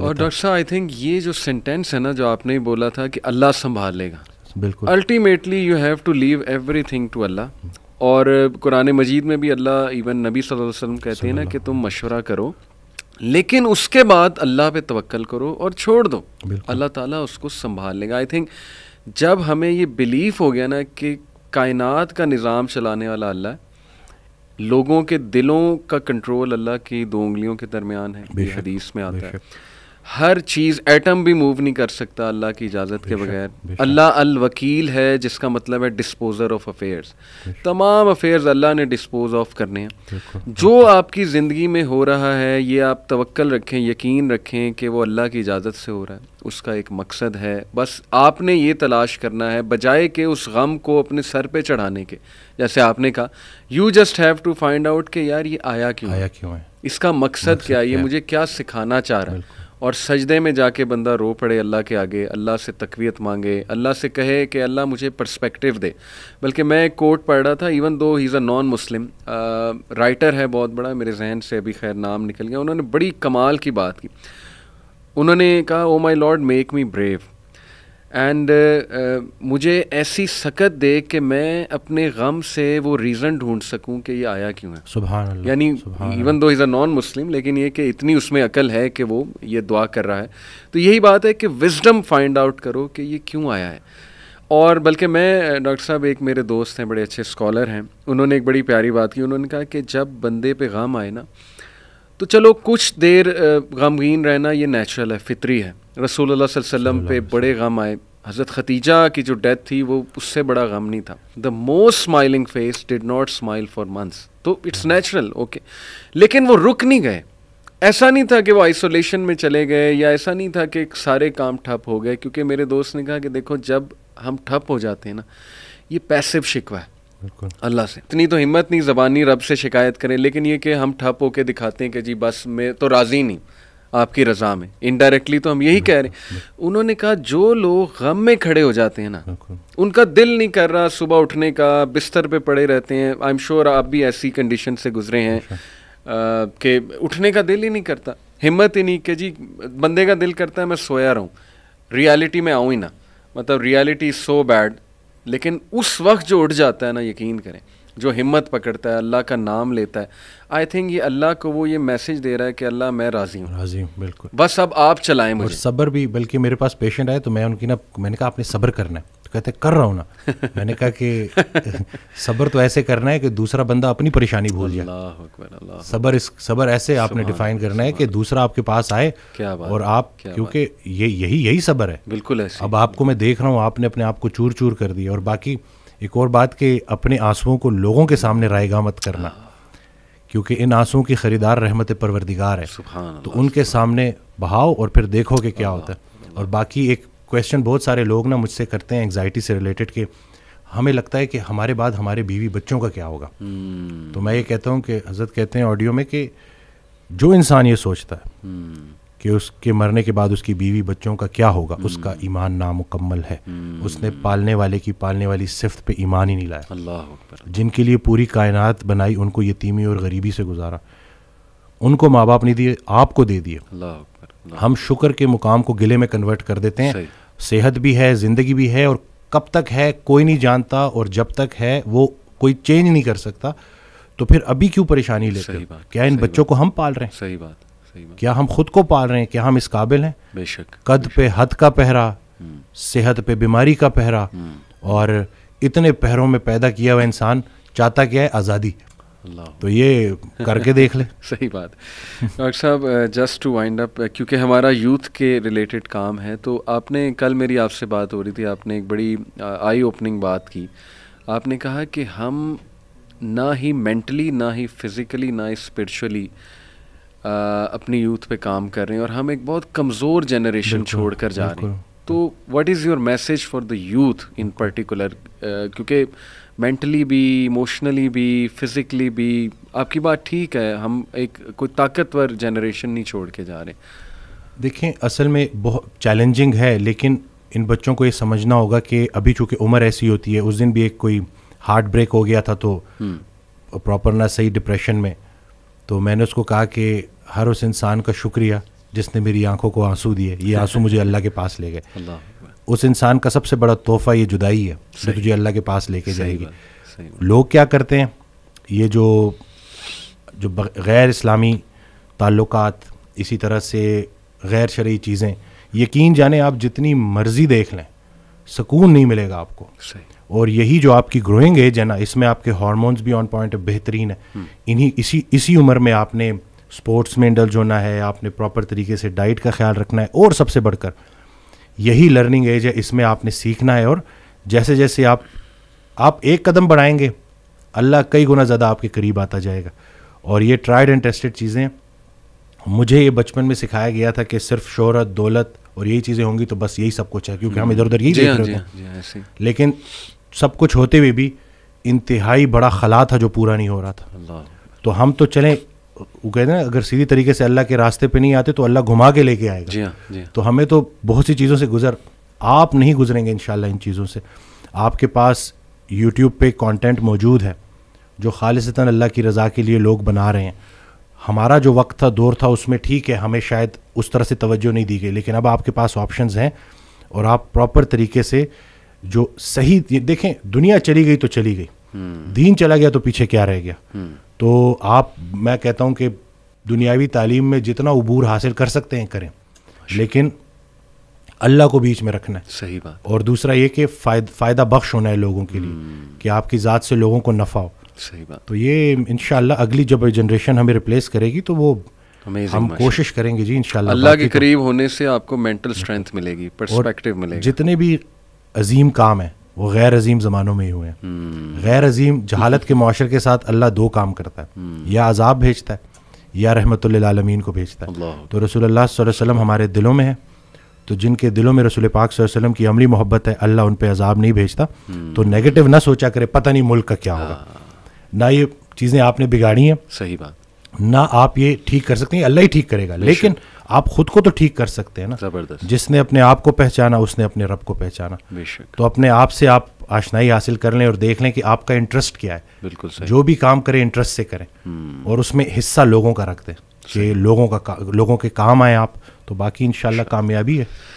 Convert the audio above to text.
और डॉक्टर साहब I think ये जो सेंटेंस है ना जो आपने ही बोला था कि अल्लाह संभाल लेगा बिल्कुल ultimately you have to leave everything to अल्लाह और कुरान मजीद में भी अल्लाह इवन नबी सल्लल्लाहु अलैहि वसल्लम कहते हैं ना कि तुम मशवरा करो लेकिन उसके बाद अल्लाह पे तवक्ल करो और छोड़ दो अल्लाह ताला उसको संभाल लेगा आई थिंक जब हमें ये बिलीव हो गया ना कि कायनात का निज़ाम चलाने वाला अल्लाह लोगों के दिलों का कंट्रोल अल्लाह की दो उंगलियों के दरमियान है हदीस में आता है हर चीज़ एटम भी मूव नहीं कर सकता अल्लाह की इजाज़त के बगैर अल्लाह अल वकील है जिसका मतलब है डिस्पोज़र ऑफ अफेयर्स तमाम अफेयर्स अल्लाह ने डिस्पोज ऑफ करने हैं जो आपकी ज़िंदगी में हो रहा है ये आप तवक्ल रखें यकीन रखें कि वो अल्लाह की इजाज़त से हो रहा है उसका एक मकसद है बस आपने ये तलाश करना है बजाय के उस गम को अपने सर पर चढ़ाने के जैसे आपने कहा you just have to find out कि यार ये आया क्यों आया क्यों है इसका मकसद, मकसद क्या है ये मुझे क्या सिखाना चाह रहा है और सजदे में जाके बंदा रो पड़े अल्लाह के आगे अल्लाह से तकवीत मांगे अल्लाह से कहे कि अल्लाह मुझे पर्सपेक्टिव दे बल्कि मैं एक कोर्ट पढ़ रहा था even though he is a non Muslim writer है बहुत बड़ा मेरे जहन से अभी खैर नाम निकल गया उन्होंने बड़ी कमाल की बात की उन्होंने कहा oh my lord make me brave and uh, uh, मुझे ऐसी सकत दे कि मैं अपने गम से वो रीज़न ढूंढ सकूं कि ये आया क्यों है सुबह यानी even though is a non मुस्लिम लेकिन ये कि इतनी उसमें अकल है कि वो ये दुआ कर रहा है तो यही बात है कि विजडम फाइंड आउट करो कि ये क्यों आया है और बल्कि मैं डॉक्टर साहब एक मेरे दोस्त हैं बड़े अच्छे स्कॉलर हैं उन्होंने एक बड़ी प्यारी बात की उन्होंने कहा कि जब बंदे पे गम आए ना तो चलो कुछ देर गमगीन रहना ये नेचुरल है फितरी है रसूल वसल्लम पे बड़े गम आए हज़रत खतीजा की जो डेथ थी वो उससे बड़ा गम नहीं था the most smiling face did not smile for months तो इट्स नेचुरल ओके लेकिन वो रुक नहीं गए ऐसा नहीं था कि वो आइसोलेशन में चले गए या ऐसा नहीं था कि सारे काम ठप हो गए क्योंकि मेरे दोस्त ने कहा कि देखो जब हम ठप हो जाते हैं ना ये पैसिव शिकवा है अल्लाह से इतनी तो हिम्मत नहीं ज़बानी रब से शिकायत करें लेकिन ये कि हम ठप होके दिखाते हैं कि जी बस मैं तो राज़ी नहीं आपकी रजा में इनडायरेक्टली तो हम यही कह रहे हैं उन्होंने कहा जो लोग गम में खड़े हो जाते हैं ना उनका दिल नहीं कर रहा सुबह उठने का बिस्तर पे पड़े रहते हैं आई एम श्योर आप भी ऐसी कंडीशन से गुजरे हैं अच्छा। कि उठने का दिल ही नहीं करता हिम्मत ही नहीं कि जी बंदे का दिल करता है मैं सोया रहूँ रियलिटी में आऊँ ही ना मतलब रियलिटी सो बैड लेकिन उस वक्त जो उठ जाता है ना यकीन करें जो हिम्मत पकड़ता है अल्लाह का नाम लेता है आई थिंक ये अल्लाह को वो ये मैसेज दे रहा है कि अल्लाह मैं राज़ी हूँ राज़ी हूँ बिल्कुल बस अब आप चलाएं मुझे सब्र भी बल्कि मेरे पास पेशेंट आए तो मैं उनकी ना मैंने कहा आपने सब्र करना है तो कहते कर रहा हूँ ना मैंने कहा कि सब्र तो ऐसे करना है कि दूसरा बंदा अपनी परेशानी भूल जाए सब्र इस सब्र ऐसे आपने डिफाइन करना है कि दूसरा आपके पास आए क्या और आप क्योंकि ये यही यही सब्र है बिल्कुल अब आपको मैं देख रहा हूँ आपने अपने आप को चूर चूर कर दिया और बाकी एक और बात कि अपने आंसुओं को लोगों के सामने रायगा मत करना क्योंकि इन आंसुओं की ख़रीदार रहमत परवरदिगार है तो उनके सामने बहाओ और फिर देखो कि क्या होता है और बाकी एक क्वेश्चन बहुत सारे लोग ना मुझसे करते हैं एंगजाइटी से रिलेटेड कि हमें लगता है कि हमारे बाद हमारे बीवी बच्चों का क्या होगा हम्म। तो मैं ये कहता हूँ कि हजरत कहते हैं ऑडियो में कि जो इंसान ये सोचता है हम्म। कि उसके मरने के बाद उसकी बीवी बच्चों का क्या होगा हम्म। उसका ईमान नामुकम्मल है हम्म। उसने पालने वाले की पालने वाली सिफत पे ईमान ही नहीं लाया अल्लाह जिनके लिए पूरी कायनात बनाई उनको यतीमी और गरीबी से गुजारा उनको माँ बाप नहीं दिए आपको दे दिए हम शुक्र के मुकाम को गिले में कन्वर्ट कर देते हैं सेहत भी है ज़िंदगी भी है और कब तक है कोई नहीं जानता और जब तक है वो कोई चेंज नहीं कर सकता तो फिर अभी क्यों परेशानी लेते हैं क्या इन बच्चों को हम पाल रहे हैं सही बात क्या हम खुद को पाल रहे हैं क्या हम इस काबिल हैं बेशक कद बेशक। पे हद का पहरा हम्म। सेहत पे बीमारी का पहरा हम्म। और इतने पहरों में पैदा किया हुआ इंसान चाहता क्या है आज़ादी तो ये करके देख ले सही बात डॉक्टर साहब जस्ट टू वाइंड अप क्योंकि हमारा यूथ के रिलेटेड काम है तो आपने कल मेरी आपसे बात हो रही थी आपने एक बड़ी आई ओपनिंग बात की आपने कहा कि हम ना ही मेंटली ना ही फिज़िकली ना ही स्पिरिचुअली अपनी यूथ पे काम कर रहे हैं और हम एक बहुत कमज़ोर जनरेशन छोड़ कर जा रहे हैं तो what is your message for the youth in particular क्योंकि मेंटली भी इमोशनली भी फिज़िकली भी आपकी बात ठीक है हम एक कोई ताकतवर जनरेशन नहीं छोड़ के जा रहे देखें असल में बहुत चैलेंजिंग है लेकिन इन बच्चों को ये समझना होगा कि अभी चूँकि उम्र ऐसी होती है उस दिन भी एक कोई हार्ट ब्रेक हो गया था तो प्रॉपर हम्म। ना सही डिप्रेशन में तो मैंने उसको कहा कि हर उस इंसान का शुक्रिया जिसने मेरी आंखों को आंसू दिए ये आंसू मुझे अल्लाह के पास ले गए उस इंसान का सबसे बड़ा तोहफा ये जुदाई है जो तुझे अल्लाह के पास लेके जाएगी लोग क्या करते हैं ये जो जो गैर इस्लामी ताल्लुक इसी तरह से गैर शरी चीज़ें यकीन जाने आप जितनी मर्ज़ी देख लें सुकून नहीं मिलेगा आपको सही और यही जो आपकी ग्रोइंग एज है ना इसमें आपके हॉर्मोन्स भी ऑन पॉइंट बेहतरीन है हम्म। इन्हीं इसी इसी उम्र में आपने स्पोर्ट्स में इंडल्ज होना है आपने प्रॉपर तरीके से डाइट का ख्याल रखना है और सबसे बढ़कर यही लर्निंग एज है इसमें आपने सीखना है और जैसे जैसे आप आप एक कदम बढ़ाएंगे अल्लाह कई गुना ज़्यादा आपके करीब आता जाएगा और ये ट्राइड एंड टेस्टेड चीज़ें मुझे ये बचपन में सिखाया गया था कि सिर्फ शोहरत दौलत और यही चीज़ें होंगी तो बस यही सब कुछ है क्योंकि हम हम्म। इधर उधर यही देख हाँ, रहे हैं हाँ, हाँ, लेकिन सब कुछ होते हुए भी इंतहाई बड़ा खला था जो पूरा नहीं हो रहा था तो हम तो चलें वो कहते हैं अगर सीधी तरीके से अल्लाह के रास्ते पे नहीं आते तो अल्लाह घुमा के लेके आएगा जी, हाँ, जी हाँ। तो हमें तो बहुत सी चीज़ों से गुजर आप नहीं गुजरेंगे इन इन चीज़ों से आपके पास यूट्यूब पे कंटेंट मौजूद है जो खालिशता अल्लाह की रज़ा के लिए लोग बना रहे हैं हमारा जो वक्त था दौर था उसमें ठीक है हमें शायद उस तरह से तवज्जो नहीं दी गई लेकिन अब आपके पास ऑप्शंस हैं और आप प्रॉपर तरीके से जो सही देखें दुनिया चली गई तो चली गई हम्म। दीन चला गया तो पीछे क्या रह गया हम्म। तो आप मैं कहता हूँ कि दुनियावी तालीम में जितना उबूर हासिल कर सकते हैं करें लेकिन अल्लाह को बीच में रखना है सही बात और दूसरा ये कि फायद, फ़ायदा बख्श होना है लोगों के लिए हम्म। कि आपकी ज़ात से लोगों को नफा हो सही बात तो ये इन अगली जब जनरेशन हमें रिप्लेस करेगी तो वो हम कोशिश करेंगे जी इन अल्लाह के तो। करीब होने से आपको मेंटल स्ट्रेंथ मिलेगी पर्सपेक्टिव मिलेगा जितने भी अजीम काम है वो गैर अजीम ज़मानों में ही हुए हैं हम्म। गैर अजीम जहालत के माशरे के साथ अल्लाह दो काम करता है हम्म। या अजाब भेजता है या आलमीन को भेजता है तो रसूल वसम हमारे दिलों में है तो जिनके दिलों में रसूल पाक वसल्लम की अमली मोहब्बत है अल्लाह उन पर अजाब नहीं भेजता हम्म। तो नेगेटिव ना सोचा करे पता नहीं मुल्क का क्या होगा हाँ। ना ये चीज़ें आपने बिगाड़ी हैं सही बात ना आप ये ठीक कर सकते हैं अल्लाह ही ठीक करेगा लेकिन आप खुद को तो ठीक कर सकते हैं ना जबरदस्त जिसने अपने आप को पहचाना उसने अपने रब को पहचाना बेशक तो अपने आप से आप आशनाई हासिल कर लें और देख लें कि आपका इंटरेस्ट क्या है बिल्कुल सही। जो भी काम करें इंटरेस्ट से करें हम्म। और उसमें हिस्सा लोगों का रख दें कि लोगों का लोगों के काम आए आप तो बाकी इन कामयाबी है